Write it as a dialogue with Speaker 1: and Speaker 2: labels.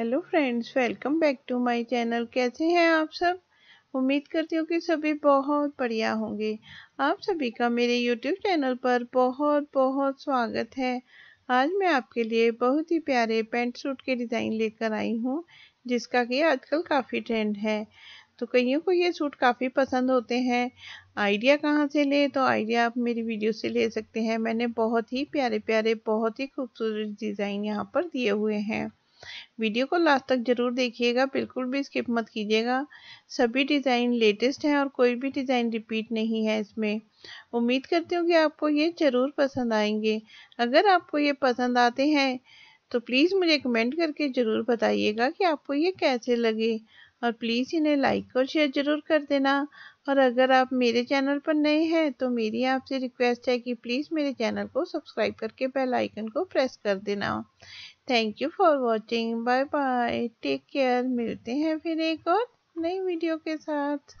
Speaker 1: hello friends welcome back to my channel कैसे हैं आप सब उम्मीद करती हूँ कि सभी बहुत बढ़िया होंगे आप सभी का मेरे यूट्यूब चैनल पर बहुत बहुत स्वागत है आज मैं आपके लिए बहुत ही प्यारे पेंट सूट के डिज़ाइन लेकर आई हूँ जिसका कि आजकल काफ़ी ट्रेंड है तो कईयों को ये सूट काफ़ी पसंद होते हैं आइडिया कहाँ से ले तो आइडिया आप मेरी वीडियो से ले सकते हैं मैंने बहुत ही प्यारे प्यारे बहुत ही खूबसूरत डिज़ाइन यहाँ पर दिए हुए हैं वीडियो को लास्ट तक ज़रूर देखिएगा बिल्कुल भी स्किप मत कीजिएगा सभी डिज़ाइन लेटेस्ट हैं और कोई भी डिज़ाइन रिपीट नहीं है इसमें उम्मीद करती हूँ कि आपको ये ज़रूर पसंद आएंगे अगर आपको ये पसंद आते हैं तो प्लीज़ मुझे कमेंट करके ज़रूर बताइएगा कि आपको ये कैसे लगे और प्लीज़ इन्हें लाइक और शेयर ज़रूर कर देना और अगर आप मेरे चैनल पर नए हैं तो मेरी आपसे रिक्वेस्ट है कि प्लीज़ मेरे चैनल को सब्सक्राइब करके बेल आइकन को प्रेस कर देना thank you for watching bye bye take care मिलते हैं फिर एक और नई वीडियो के साथ